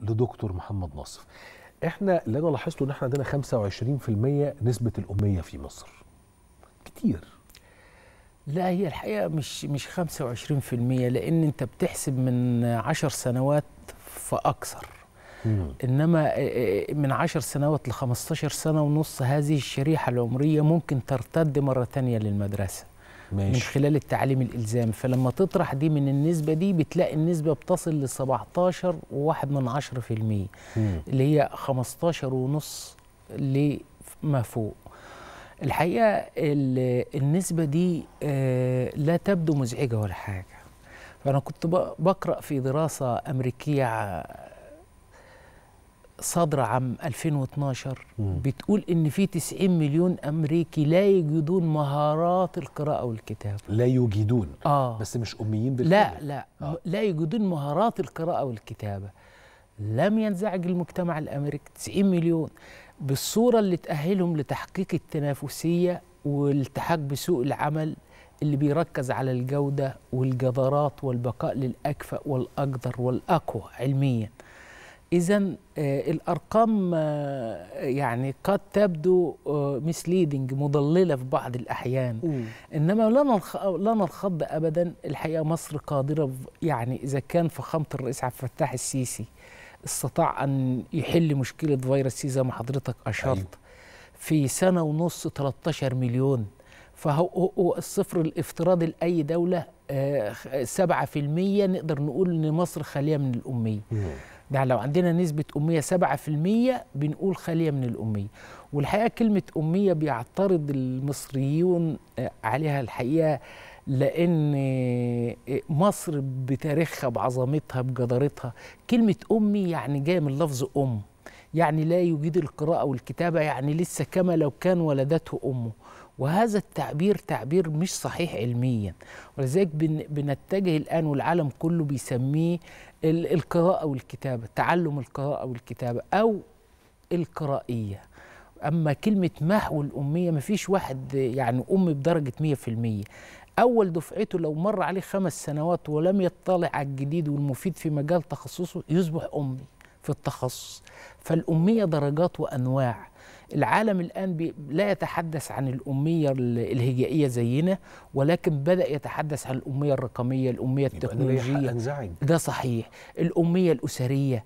لدكتور محمد ناصف احنا اللي انا لاحظته ان احنا عندنا 25% نسبه الاميه في مصر كتير لا هي الحقيقه مش مش 25% لان انت بتحسب من 10 سنوات فاكثر انما آه، آه، من 10 سنوات ل 15 سنه ونص هذه الشريحه العمريه ممكن ترتد مره ثانيه للمدرسه ماشي. من خلال التعليم الالزامي فلما تطرح دي من النسبه دي بتلاقي النسبه بتصل ل 17 و1 من 10% مم. اللي هي 15 ونص لما فوق الحقيقه النسبه دي آه، لا تبدو مزعجه ولا حاجه فانا كنت بقرا في دراسه امريكيه صادرة عام 2012 مم. بتقول إن في 90 مليون أمريكي لا يجيدون مهارات القراءة والكتابة لا يجيدون آه. بس مش أميين بالفعل لا لا آه. لا يجيدون مهارات القراءة والكتابة لم ينزعج المجتمع الأمريكي 90 مليون بالصورة اللي تأهلهم لتحقيق التنافسية والالتحاق بسوق العمل اللي بيركز على الجودة والجدارات والبقاء للأكفأ والأقدر والأقوى علمياً اذا آه، الارقام آه، يعني قد تبدو مسليدنج آه، مضلله في بعض الاحيان انما لا ننخض ابدا الحقيقه مصر قادره يعني اذا كان فخامه الرئيس عبد الفتاح السيسي استطاع ان يحل مشكله فيروس سي زي ما حضرتك اشرت أيوه. في سنه ونص 13 مليون فهو الصفر الافتراضي لاي دوله 7% نقدر نقول ان مصر خاليه من الاميه يعني لو عندنا نسبة أمية 7% بنقول خالية من الأمية والحقيقة كلمة أمية بيعترض المصريون آه، عليها الحقيقة لأن آه، مصر بتاريخها بعظمتها بجدارتها كلمة أمي يعني جاية من لفظ أم يعني لا يجيد القراءة والكتابة يعني لسه كما لو كان ولدته أمه وهذا التعبير تعبير مش صحيح علميا ولذلك بنتجه الآن والعالم كله بيسميه القراءة والكتابة تعلم القراءة والكتابة أو القرائية أما كلمة محو الأمية ما فيش واحد يعني أم بدرجة 100% أول دفعته لو مر عليه خمس سنوات ولم يطلع على الجديد والمفيد في مجال تخصصه يصبح أمي في التخصص فالأمية درجات وأنواع العالم الآن لا يتحدث عن الأمية الهجائية زينا ولكن بدأ يتحدث عن الأمية الرقمية الأمية التكنولوجية ده صحيح الأمية الأسرية